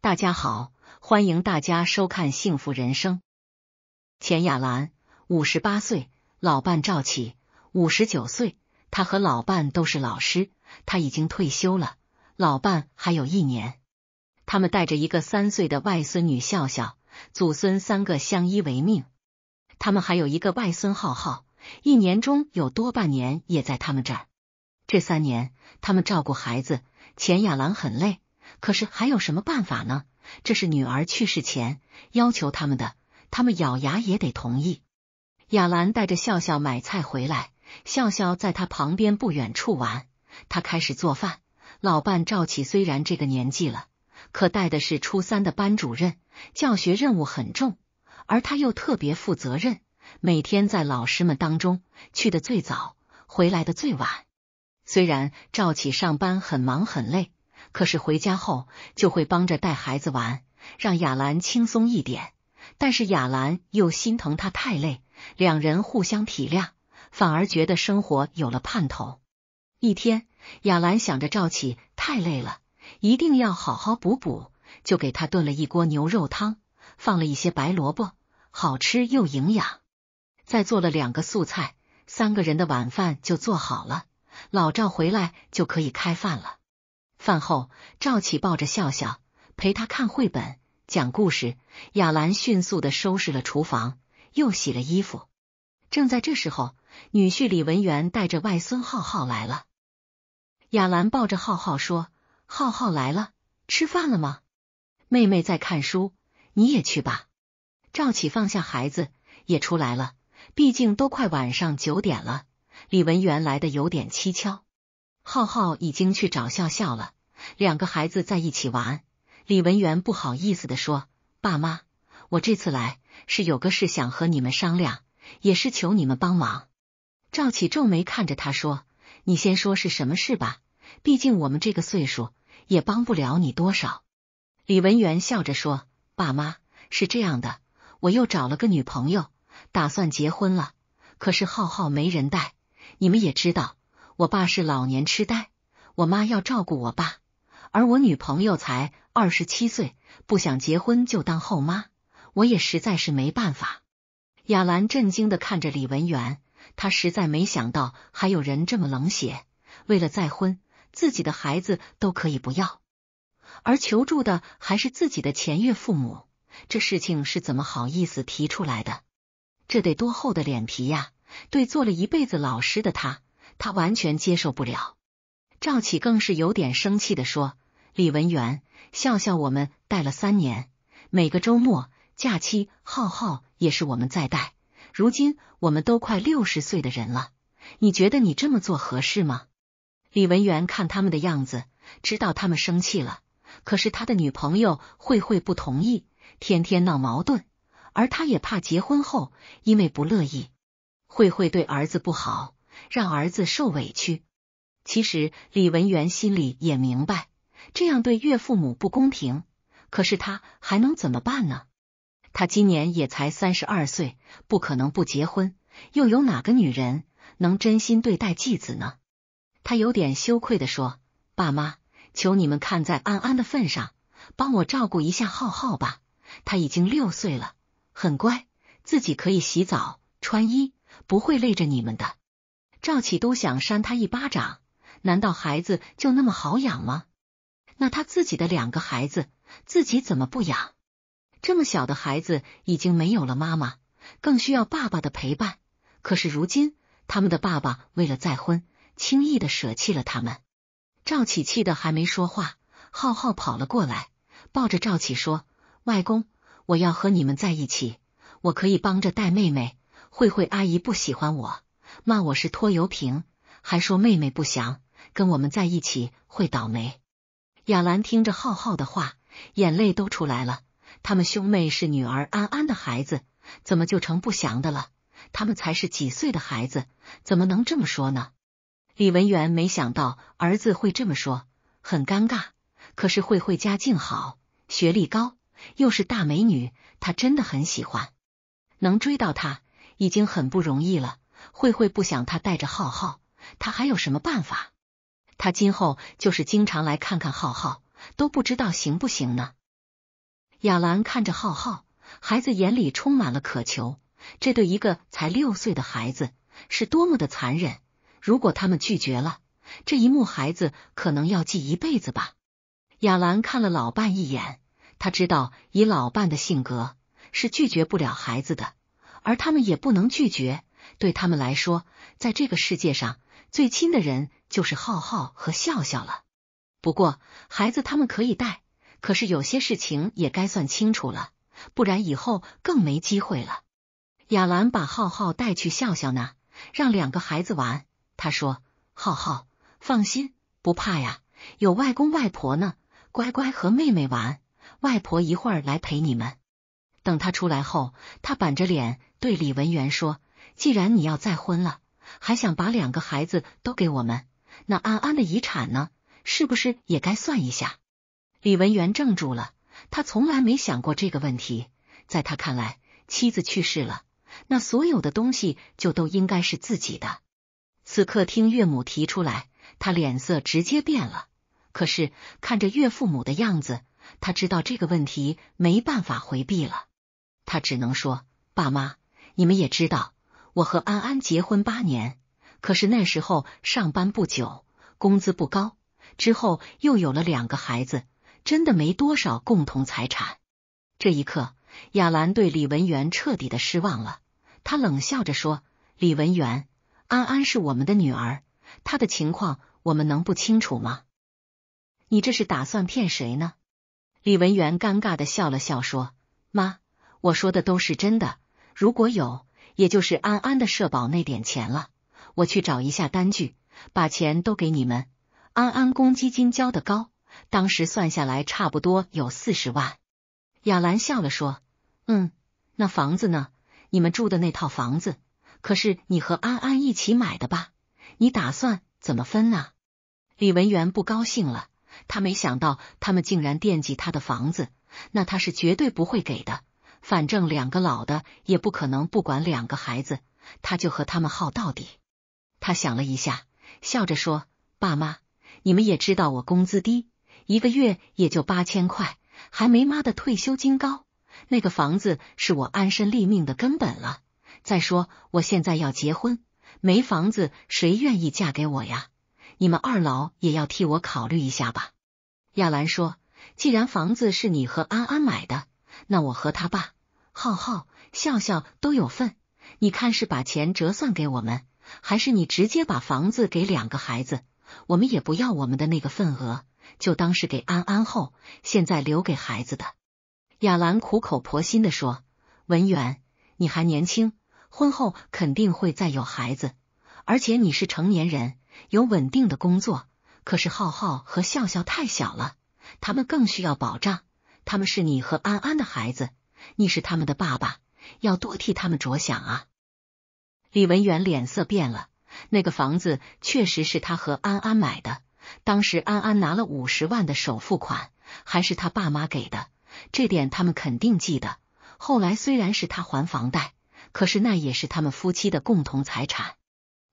大家好，欢迎大家收看《幸福人生》。钱雅兰，五十八岁，老伴赵启，五十九岁。他和老伴都是老师，他已经退休了，老伴还有一年。他们带着一个三岁的外孙女笑笑，祖孙三个相依为命。他们还有一个外孙浩浩，一年中有多半年也在他们这儿。这三年，他们照顾孩子，钱雅兰很累。可是还有什么办法呢？这是女儿去世前要求他们的，他们咬牙也得同意。亚兰带着笑笑买菜回来，笑笑在她旁边不远处玩。她开始做饭。老伴赵启虽然这个年纪了，可带的是初三的班主任，教学任务很重，而他又特别负责任，每天在老师们当中去的最早，回来的最晚。虽然赵启上班很忙很累。可是回家后就会帮着带孩子玩，让雅兰轻松一点。但是雅兰又心疼他太累，两人互相体谅，反而觉得生活有了盼头。一天，雅兰想着赵启太累了，一定要好好补补，就给他炖了一锅牛肉汤，放了一些白萝卜，好吃又营养。再做了两个素菜，三个人的晚饭就做好了。老赵回来就可以开饭了。饭后，赵启抱着笑笑陪他看绘本、讲故事。亚兰迅速的收拾了厨房，又洗了衣服。正在这时候，女婿李文元带着外孙浩浩来了。亚兰抱着浩浩说：“浩浩来了，吃饭了吗？妹妹在看书，你也去吧。”赵启放下孩子也出来了，毕竟都快晚上九点了。李文元来的有点蹊跷，浩浩已经去找笑笑了。两个孩子在一起玩，李文元不好意思的说：“爸妈，我这次来是有个事想和你们商量，也是求你们帮忙。”赵启皱眉看着他说：“你先说是什么事吧，毕竟我们这个岁数也帮不了你多少。”李文元笑着说：“爸妈是这样的，我又找了个女朋友，打算结婚了，可是浩浩没人带，你们也知道，我爸是老年痴呆，我妈要照顾我爸。”而我女朋友才二十七岁，不想结婚就当后妈，我也实在是没办法。雅兰震惊的看着李文元，他实在没想到还有人这么冷血，为了再婚，自己的孩子都可以不要，而求助的还是自己的前岳父母，这事情是怎么好意思提出来的？这得多厚的脸皮呀！对做了一辈子老师的他，他完全接受不了。赵启更是有点生气的说。李文元笑笑，我们带了三年，每个周末、假期，浩浩也是我们在带。如今我们都快六十岁的人了，你觉得你这么做合适吗？李文元看他们的样子，知道他们生气了。可是他的女朋友慧慧不同意，天天闹矛盾，而他也怕结婚后因为不乐意，慧慧对儿子不好，让儿子受委屈。其实李文元心里也明白。这样对岳父母不公平，可是他还能怎么办呢？他今年也才三十二岁，不可能不结婚。又有哪个女人能真心对待继子呢？他有点羞愧的说：“爸妈，求你们看在安安的份上，帮我照顾一下浩浩吧。他已经六岁了，很乖，自己可以洗澡、穿衣，不会累着你们的。”赵启都想扇他一巴掌，难道孩子就那么好养吗？那他自己的两个孩子，自己怎么不养？这么小的孩子已经没有了妈妈，更需要爸爸的陪伴。可是如今他们的爸爸为了再婚，轻易的舍弃了他们。赵启气的还没说话，浩浩跑了过来，抱着赵启说：“外公，我要和你们在一起，我可以帮着带妹妹。慧慧阿姨不喜欢我，骂我是拖油瓶，还说妹妹不祥，跟我们在一起会倒霉。”亚兰听着浩浩的话，眼泪都出来了。他们兄妹是女儿安安的孩子，怎么就成不祥的了？他们才是几岁的孩子，怎么能这么说呢？李文元没想到儿子会这么说，很尴尬。可是慧慧家境好，学历高，又是大美女，他真的很喜欢，能追到她已经很不容易了。慧慧不想他带着浩浩，他还有什么办法？他今后就是经常来看看浩浩，都不知道行不行呢。亚兰看着浩浩，孩子眼里充满了渴求，这对一个才六岁的孩子是多么的残忍。如果他们拒绝了这一幕，孩子可能要记一辈子吧。亚兰看了老伴一眼，他知道以老伴的性格是拒绝不了孩子的，而他们也不能拒绝。对他们来说，在这个世界上最亲的人。就是浩浩和笑笑了，不过孩子他们可以带，可是有些事情也该算清楚了，不然以后更没机会了。雅兰把浩浩带去笑笑那，让两个孩子玩。他说：“浩浩，放心，不怕呀，有外公外婆呢，乖乖和妹妹玩。外婆一会儿来陪你们。等他出来后，他板着脸对李文元说：既然你要再婚了，还想把两个孩子都给我们。”那安安的遗产呢？是不是也该算一下？李文元怔住了，他从来没想过这个问题。在他看来，妻子去世了，那所有的东西就都应该是自己的。此刻听岳母提出来，他脸色直接变了。可是看着岳父母的样子，他知道这个问题没办法回避了。他只能说：“爸妈，你们也知道，我和安安结婚八年。”可是那时候上班不久，工资不高，之后又有了两个孩子，真的没多少共同财产。这一刻，亚兰对李文元彻底的失望了。他冷笑着说：“李文元，安安是我们的女儿，她的情况我们能不清楚吗？你这是打算骗谁呢？”李文元尴尬的笑了笑说：“妈，我说的都是真的，如果有，也就是安安的社保那点钱了。”我去找一下单据，把钱都给你们。安安公积金交的高，当时算下来差不多有四十万。雅兰笑了说：“嗯，那房子呢？你们住的那套房子，可是你和安安一起买的吧？你打算怎么分呢？”李文元不高兴了，他没想到他们竟然惦记他的房子，那他是绝对不会给的。反正两个老的也不可能不管两个孩子，他就和他们耗到底。他想了一下，笑着说：“爸妈，你们也知道我工资低，一个月也就八千块，还没妈的退休金高。那个房子是我安身立命的根本了。再说我现在要结婚，没房子谁愿意嫁给我呀？你们二老也要替我考虑一下吧。”亚兰说：“既然房子是你和安安买的，那我和他爸、浩浩、笑笑都有份。你看是把钱折算给我们？”还是你直接把房子给两个孩子，我们也不要我们的那个份额，就当是给安安后现在留给孩子的。亚兰苦口婆心的说：“文远，你还年轻，婚后肯定会再有孩子，而且你是成年人，有稳定的工作。可是浩浩和笑笑太小了，他们更需要保障，他们是你和安安的孩子，你是他们的爸爸，要多替他们着想啊。”李文元脸色变了，那个房子确实是他和安安买的，当时安安拿了五十万的首付款，还是他爸妈给的，这点他们肯定记得。后来虽然是他还房贷，可是那也是他们夫妻的共同财产。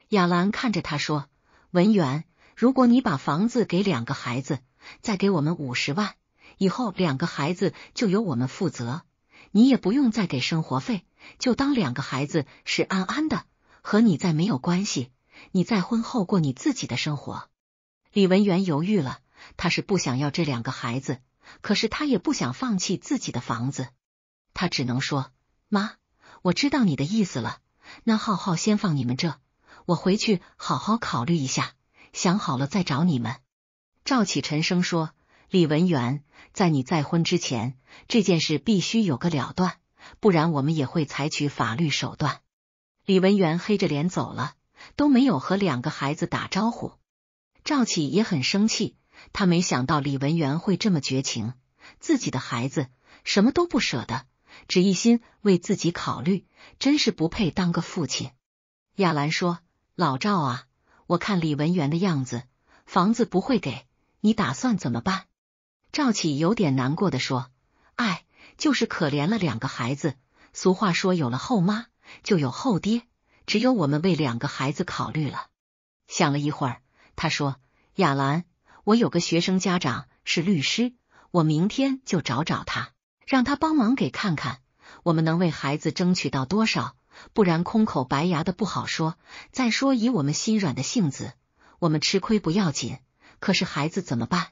亚兰看着他说：“文员，如果你把房子给两个孩子，再给我们五十万，以后两个孩子就由我们负责。”你也不用再给生活费，就当两个孩子是安安的，和你再没有关系。你再婚后过你自己的生活。李文元犹豫了，他是不想要这两个孩子，可是他也不想放弃自己的房子，他只能说，妈，我知道你的意思了。那浩浩先放你们这，我回去好好考虑一下，想好了再找你们。赵启辰生说。李文元在你再婚之前，这件事必须有个了断，不然我们也会采取法律手段。李文元黑着脸走了，都没有和两个孩子打招呼。赵启也很生气，他没想到李文元会这么绝情，自己的孩子什么都不舍得，只一心为自己考虑，真是不配当个父亲。亚兰说：“老赵啊，我看李文元的样子，房子不会给，你打算怎么办？”赵启有点难过的说：“哎，就是可怜了两个孩子。俗话说，有了后妈就有后爹，只有我们为两个孩子考虑了。”想了一会儿，他说：“亚兰，我有个学生家长是律师，我明天就找找他，让他帮忙给看看，我们能为孩子争取到多少？不然空口白牙的不好说。再说，以我们心软的性子，我们吃亏不要紧，可是孩子怎么办？”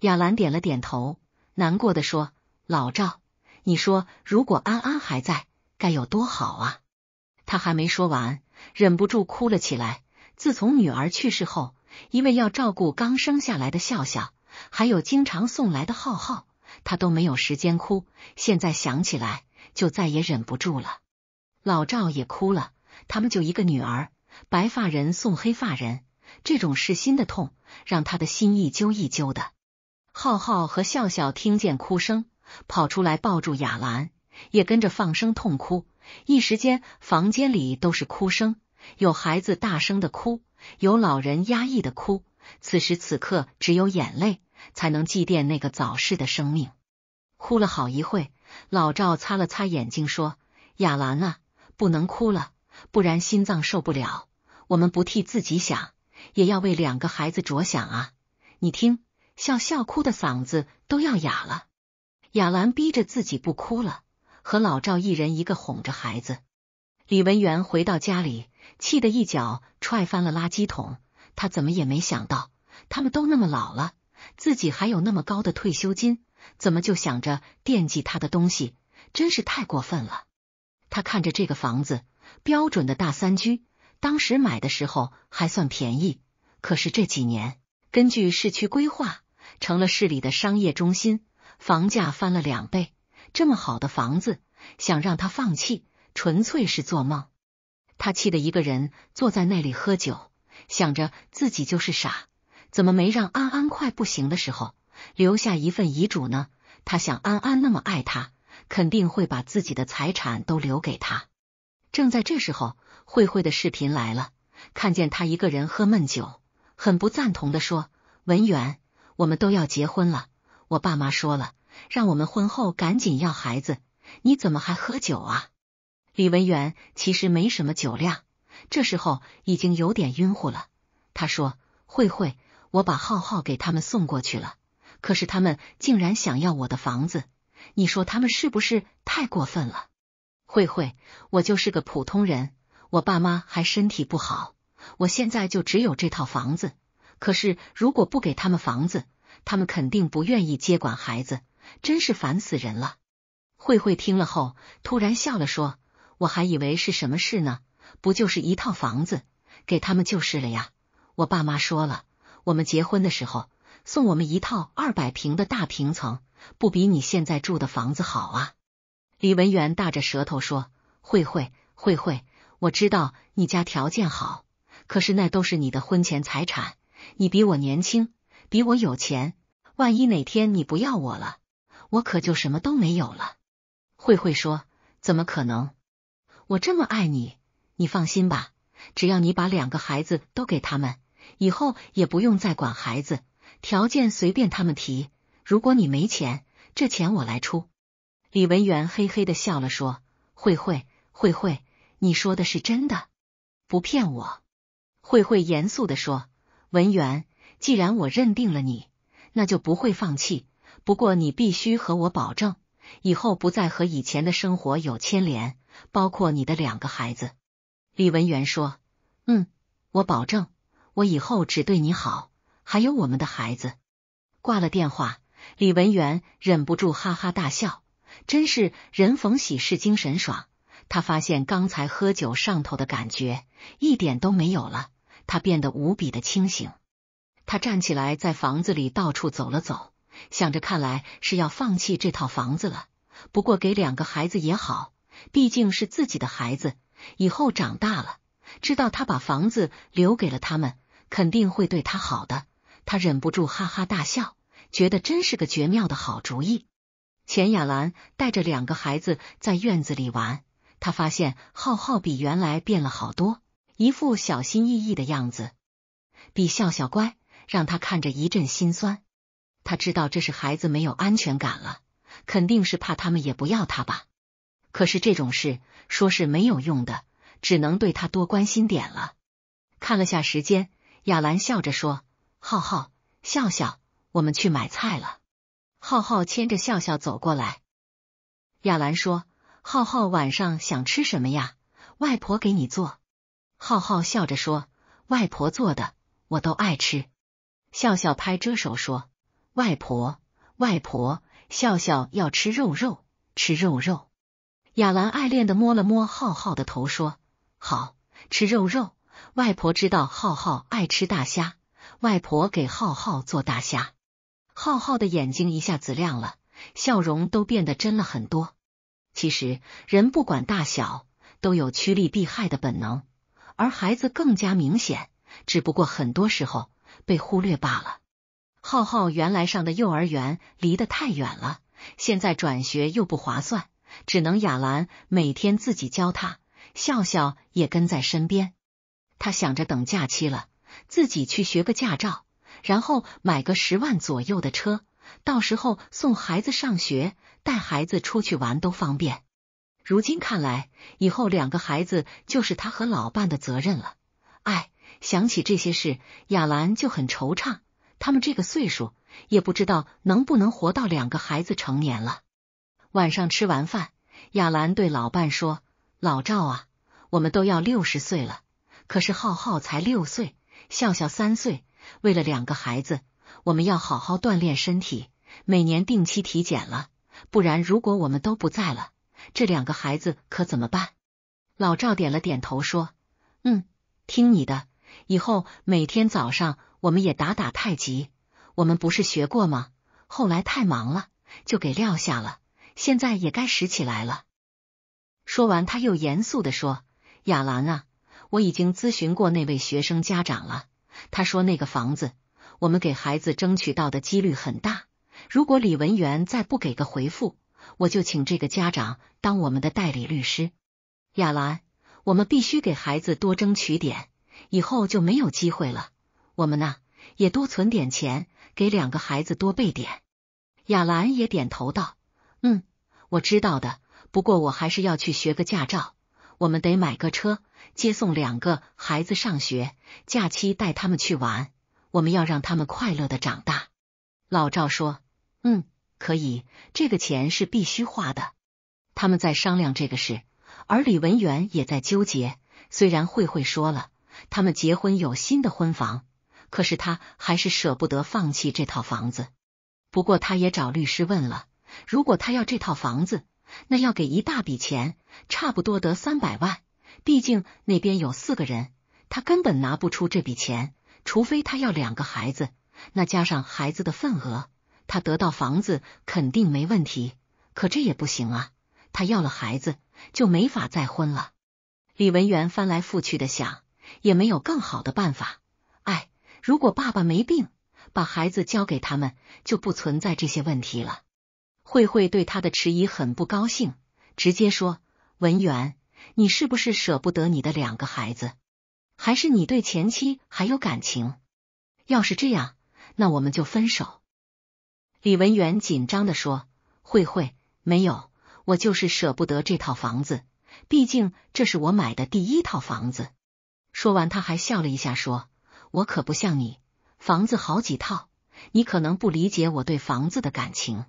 亚兰点了点头，难过的说：“老赵，你说如果安安还在，该有多好啊！”他还没说完，忍不住哭了起来。自从女儿去世后，因为要照顾刚生下来的笑笑，还有经常送来的浩浩，他都没有时间哭。现在想起来，就再也忍不住了。老赵也哭了。他们就一个女儿，白发人送黑发人，这种是心的痛，让他的心一揪一揪的。浩浩和笑笑听见哭声，跑出来抱住雅兰，也跟着放声痛哭。一时间，房间里都是哭声，有孩子大声的哭，有老人压抑的哭。此时此刻，只有眼泪才能祭奠那个早逝的生命。哭了好一会，老赵擦了擦眼睛，说：“雅兰啊，不能哭了，不然心脏受不了。我们不替自己想，也要为两个孩子着想啊。你听。”笑笑哭的嗓子都要哑了，雅兰逼着自己不哭了，和老赵一人一个哄着孩子。李文元回到家里，气得一脚踹翻了垃圾桶。他怎么也没想到，他们都那么老了，自己还有那么高的退休金，怎么就想着惦记他的东西？真是太过分了！他看着这个房子，标准的大三居，当时买的时候还算便宜，可是这几年根据市区规划。成了市里的商业中心，房价翻了两倍。这么好的房子，想让他放弃，纯粹是做梦。他气得一个人坐在那里喝酒，想着自己就是傻，怎么没让安安快不行的时候留下一份遗嘱呢？他想，安安那么爱他，肯定会把自己的财产都留给他。正在这时候，慧慧的视频来了，看见他一个人喝闷酒，很不赞同的说：“文元。”我们都要结婚了，我爸妈说了，让我们婚后赶紧要孩子。你怎么还喝酒啊？李文元其实没什么酒量，这时候已经有点晕乎了。他说：“慧慧，我把浩浩给他们送过去了，可是他们竟然想要我的房子，你说他们是不是太过分了？慧慧，我就是个普通人，我爸妈还身体不好，我现在就只有这套房子。”可是，如果不给他们房子，他们肯定不愿意接管孩子，真是烦死人了。慧慧听了后，突然笑了，说：“我还以为是什么事呢，不就是一套房子给他们就是了呀？我爸妈说了，我们结婚的时候送我们一套二百平的大平层，不比你现在住的房子好啊。”李文元大着舌头说：“慧慧，慧慧，我知道你家条件好，可是那都是你的婚前财产。”你比我年轻，比我有钱，万一哪天你不要我了，我可就什么都没有了。慧慧说：“怎么可能？我这么爱你，你放心吧，只要你把两个孩子都给他们，以后也不用再管孩子，条件随便他们提。如果你没钱，这钱我来出。”李文元嘿嘿的笑了说：“慧慧，慧慧，你说的是真的，不骗我。”慧慧严肃的说。文媛，既然我认定了你，那就不会放弃。不过你必须和我保证，以后不再和以前的生活有牵连，包括你的两个孩子。李文媛说：“嗯，我保证，我以后只对你好，还有我们的孩子。”挂了电话，李文媛忍不住哈哈大笑，真是人逢喜事精神爽。他发现刚才喝酒上头的感觉一点都没有了。他变得无比的清醒，他站起来，在房子里到处走了走，想着看来是要放弃这套房子了。不过给两个孩子也好，毕竟是自己的孩子，以后长大了，知道他把房子留给了他们，肯定会对他好的。他忍不住哈哈大笑，觉得真是个绝妙的好主意。钱雅兰带着两个孩子在院子里玩，他发现浩浩比原来变了好多。一副小心翼翼的样子，比笑笑乖，让他看着一阵心酸。他知道这是孩子没有安全感了，肯定是怕他们也不要他吧。可是这种事说是没有用的，只能对他多关心点了。看了下时间，亚兰笑着说：“浩浩，笑笑，我们去买菜了。”浩浩牵着笑笑走过来，亚兰说：“浩浩，晚上想吃什么呀？外婆给你做。”浩浩笑着说：“外婆做的，我都爱吃。”笑笑拍着手说：“外婆，外婆！”笑笑要吃肉肉，吃肉肉。亚兰爱恋的摸了摸浩浩的头，说：“好吃肉肉。”外婆知道浩浩爱吃大虾，外婆给浩浩做大虾。浩浩的眼睛一下子亮了，笑容都变得真了很多。其实，人不管大小，都有趋利避害的本能。而孩子更加明显，只不过很多时候被忽略罢了。浩浩原来上的幼儿园离得太远了，现在转学又不划算，只能雅兰每天自己教他，笑笑也跟在身边。他想着等假期了，自己去学个驾照，然后买个十万左右的车，到时候送孩子上学、带孩子出去玩都方便。如今看来，以后两个孩子就是他和老伴的责任了。哎，想起这些事，亚兰就很惆怅。他们这个岁数，也不知道能不能活到两个孩子成年了。晚上吃完饭，亚兰对老伴说：“老赵啊，我们都要六十岁了，可是浩浩才六岁，笑笑三岁。为了两个孩子，我们要好好锻炼身体，每年定期体检了。不然，如果我们都不在了。”这两个孩子可怎么办？老赵点了点头，说：“嗯，听你的。以后每天早上我们也打打太极。我们不是学过吗？后来太忙了，就给撂下了。现在也该拾起来了。”说完，他又严肃的说：“亚兰啊，我已经咨询过那位学生家长了。他说那个房子，我们给孩子争取到的几率很大。如果李文元再不给个回复。”我就请这个家长当我们的代理律师。亚兰，我们必须给孩子多争取点，以后就没有机会了。我们呢，也多存点钱，给两个孩子多备点。亚兰也点头道：“嗯，我知道的。不过我还是要去学个驾照，我们得买个车，接送两个孩子上学，假期带他们去玩。我们要让他们快乐的长大。”老赵说：“嗯。”可以，这个钱是必须花的。他们在商量这个事，而李文元也在纠结。虽然慧慧说了他们结婚有新的婚房，可是他还是舍不得放弃这套房子。不过他也找律师问了，如果他要这套房子，那要给一大笔钱，差不多得三百万。毕竟那边有四个人，他根本拿不出这笔钱。除非他要两个孩子，那加上孩子的份额。他得到房子肯定没问题，可这也不行啊！他要了孩子就没法再婚了。李文元翻来覆去的想，也没有更好的办法。哎，如果爸爸没病，把孩子交给他们，就不存在这些问题了。慧慧对他的迟疑很不高兴，直接说：“文元，你是不是舍不得你的两个孩子？还是你对前妻还有感情？要是这样，那我们就分手。”李文元紧张的说：“慧慧，没有，我就是舍不得这套房子，毕竟这是我买的第一套房子。”说完，他还笑了一下，说：“我可不像你，房子好几套，你可能不理解我对房子的感情。”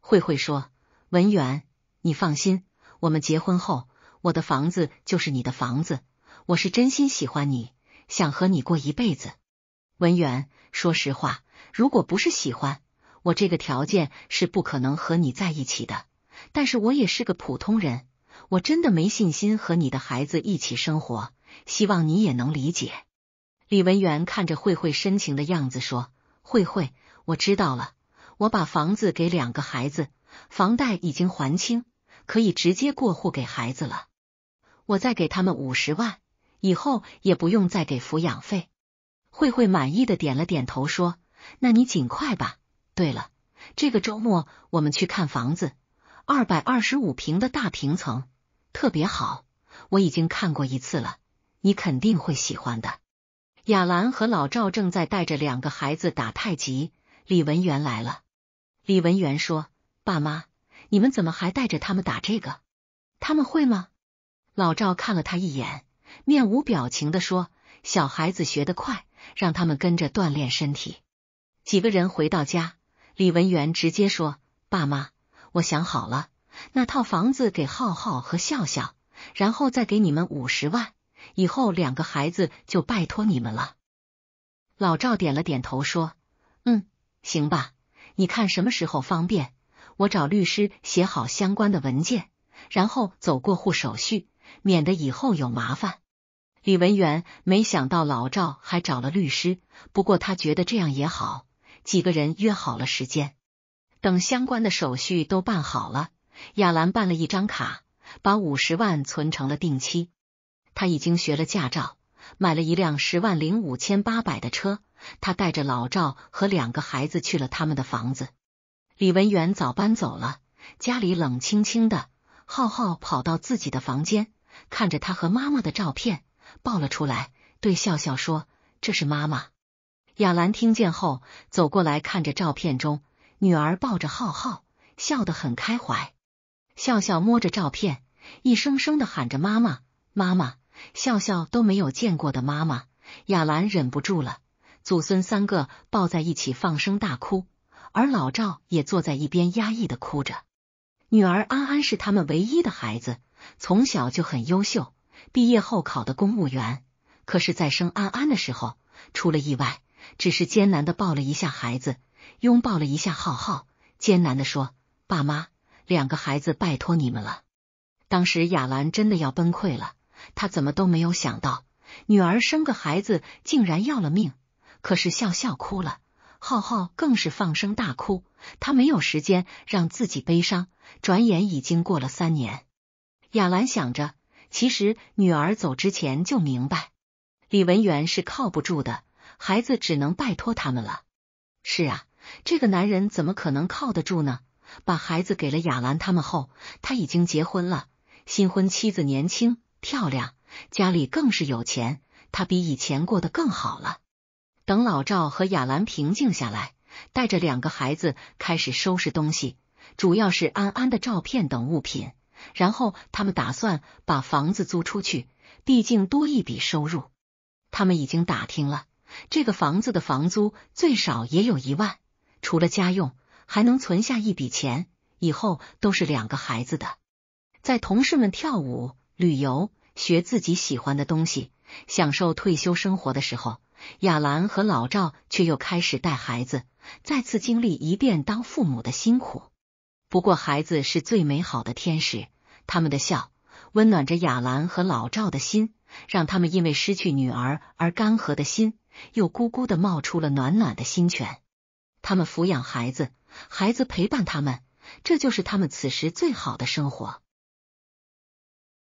慧慧说：“文媛，你放心，我们结婚后，我的房子就是你的房子，我是真心喜欢你，想和你过一辈子。”文媛，说实话，如果不是喜欢。我这个条件是不可能和你在一起的，但是我也是个普通人，我真的没信心和你的孩子一起生活，希望你也能理解。李文元看着慧慧深情的样子说：“慧慧，我知道了，我把房子给两个孩子，房贷已经还清，可以直接过户给孩子了，我再给他们五十万，以后也不用再给抚养费。”慧慧满意的点了点头说：“那你尽快吧。”对了，这个周末我们去看房子，二百二十五平的大平层，特别好。我已经看过一次了，你肯定会喜欢的。雅兰和老赵正在带着两个孩子打太极。李文元来了。李文元说：“爸妈，你们怎么还带着他们打这个？他们会吗？”老赵看了他一眼，面无表情的说：“小孩子学得快，让他们跟着锻炼身体。”几个人回到家。李文元直接说：“爸妈，我想好了，那套房子给浩浩和笑笑，然后再给你们五十万，以后两个孩子就拜托你们了。”老赵点了点头说：“嗯，行吧，你看什么时候方便，我找律师写好相关的文件，然后走过户手续，免得以后有麻烦。”李文元没想到老赵还找了律师，不过他觉得这样也好。几个人约好了时间，等相关的手续都办好了。亚兰办了一张卡，把五十万存成了定期。他已经学了驾照，买了一辆十万零五千八百的车。他带着老赵和两个孩子去了他们的房子。李文远早搬走了，家里冷清清的。浩浩跑到自己的房间，看着他和妈妈的照片，抱了出来，对笑笑说：“这是妈妈。”亚兰听见后走过来看着照片中女儿抱着浩浩，笑得很开怀。笑笑摸着照片，一声声的喊着妈妈，妈妈。笑笑都没有见过的妈妈。亚兰忍不住了，祖孙三个抱在一起放声大哭。而老赵也坐在一边压抑的哭着。女儿安安是他们唯一的孩子，从小就很优秀，毕业后考的公务员。可是，在生安安的时候出了意外。只是艰难的抱了一下孩子，拥抱了一下浩浩，艰难的说：“爸妈，两个孩子拜托你们了。”当时雅兰真的要崩溃了，她怎么都没有想到，女儿生个孩子竟然要了命。可是笑笑哭了，浩浩更是放声大哭。他没有时间让自己悲伤，转眼已经过了三年。雅兰想着，其实女儿走之前就明白，李文元是靠不住的。孩子只能拜托他们了。是啊，这个男人怎么可能靠得住呢？把孩子给了雅兰他们后，他已经结婚了，新婚妻子年轻漂亮，家里更是有钱，他比以前过得更好了。等老赵和雅兰平静下来，带着两个孩子开始收拾东西，主要是安安的照片等物品。然后他们打算把房子租出去，毕竟多一笔收入。他们已经打听了。这个房子的房租最少也有一万，除了家用，还能存下一笔钱，以后都是两个孩子的。在同事们跳舞、旅游、学自己喜欢的东西，享受退休生活的时候，亚兰和老赵却又开始带孩子，再次经历一遍当父母的辛苦。不过，孩子是最美好的天使，他们的笑温暖着亚兰和老赵的心，让他们因为失去女儿而干涸的心。又咕咕的冒出了暖暖的心泉，他们抚养孩子，孩子陪伴他们，这就是他们此时最好的生活。